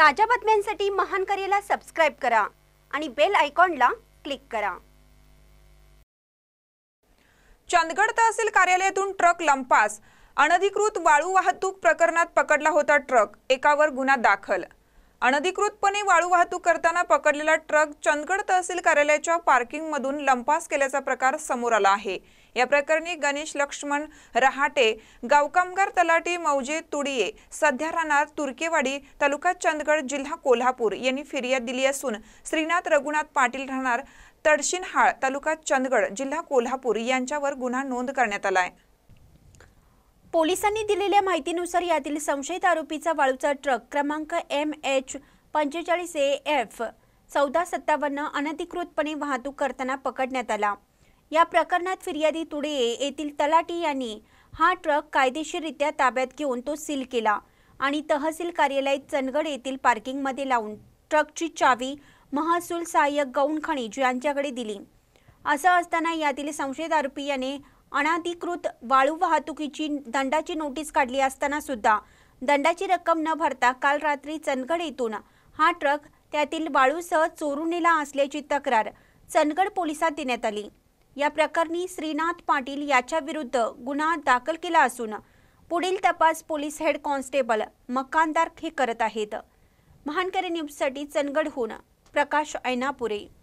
ताज्या बातम्यांसाठी महान करेला सबस्क्राईब करा आणि बेल आयकॉनला क्लिक करा चंदगड तहसील कार्यालयातून ट्रक लंपास अनधिकृत वाळू वाहतूक प्रकरणात पकडला होता ट्रक एकावर गुन्हा दाखल अनधिकृतपणे वाळू वाहतूक करताना पकडलेला ट्रक चंदगड तहसील कार्यालयाच्या पार्किंगमधून लंपास केल्याचा प्रकार समोर आला आहे या प्रकरणी गणेश लक्ष्मण रहाटे गावकामगार तलाटी मौजे तुडिये सध्या राहणार तुर्केवाडी तालुका चंदगड जिल्हा कोल्हापूर यांनी फिर्याद दिली असून श्रीनाथ रघुनाथ पाटील राहणार तडशिनहाळ तालुका चंदगड जिल्हा कोल्हापूर यांच्यावर गुन्हा नोंद करण्यात आला आहे पोलिसांनी दिलेल्या माहितीनुसार यातील संशयित आरोपीचा वाळूचा ट्रक क्रमांक एम एच पंचेचाळीस ए एफ चौदा सत्तावन्न अनधिकृतपणे वाहतूक करताना पकडण्यात आला या प्रकरणात फिर्यादी तुडे येथील तलाटी यांनी हा ट्रक कायदेशीररित्या ताब्यात घेऊन तो सील केला आणि तहसील कार्यालय चनगड येथील पार्किंगमध्ये लावून ट्रकची चावी महसूल सहाय्यक गौण गौणखणी यांच्याकडे दिली असं असताना यातील संशयित आरोपी याने अनाधिकृत वाळू वाहतुकीची दंडाची नोटीस काढली असताना सुद्धा दंडाची रक्कम न भरता काल रात्री चनगड येथून हा ट्रक त्यातील वाळूसह चोरून नेला असल्याची तक्रार चंदगड पोलिसात देण्यात आली या प्रकरणी श्रीनाथ पाटील याच्याविरुद्ध गुन्हा दाखल केला असून पुढील तपास पोलीस हेड कॉन्स्टेबल मकानदार हे करत आहेत महानकरी साठी चंदगडहून प्रकाश ऐनापुरे